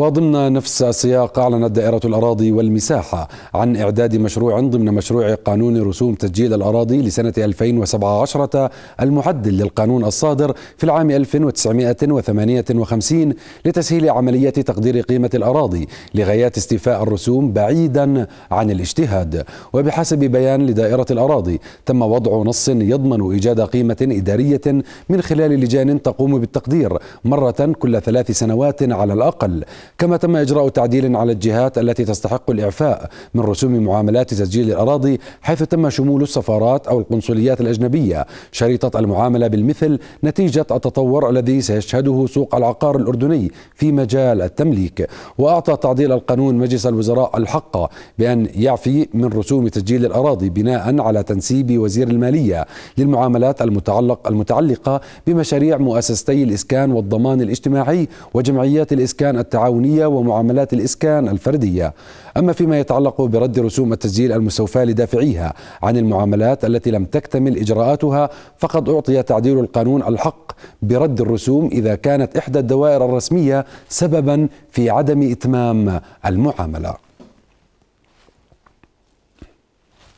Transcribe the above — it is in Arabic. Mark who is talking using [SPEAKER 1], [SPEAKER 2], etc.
[SPEAKER 1] وضمن نفس السياق أعلنت دائرة الأراضي والمساحة عن إعداد مشروع ضمن مشروع قانون رسوم تسجيل الأراضي لسنة 2017 المعدل للقانون الصادر في العام 1958 لتسهيل عملية تقدير قيمة الأراضي لغايات استيفاء الرسوم بعيدا عن الاجتهاد وبحسب بيان لدائرة الأراضي تم وضع نص يضمن إيجاد قيمة إدارية من خلال لجان تقوم بالتقدير مرة كل ثلاث سنوات على الأقل كما تم إجراء تعديل على الجهات التي تستحق الإعفاء من رسوم معاملات تسجيل الأراضي حيث تم شمول السفارات أو القنصليات الأجنبية شريطة المعاملة بالمثل نتيجة التطور الذي سيشهده سوق العقار الأردني في مجال التمليك وأعطى تعديل القانون مجلس الوزراء الحق بأن يعفي من رسوم تسجيل الأراضي بناء على تنسيب وزير المالية للمعاملات المتعلق المتعلقة بمشاريع مؤسستي الإسكان والضمان الاجتماعي وجمعيات الإسكان التعاونية التعاونية ومعاملات الإسكان الفردية أما فيما يتعلق برد رسوم التسجيل المستوفاة لدافعيها عن المعاملات التي لم تكتمل إجراءاتها فقد أعطي تعديل القانون الحق برد الرسوم إذا كانت إحدى الدوائر الرسمية سببا في عدم إتمام المعاملة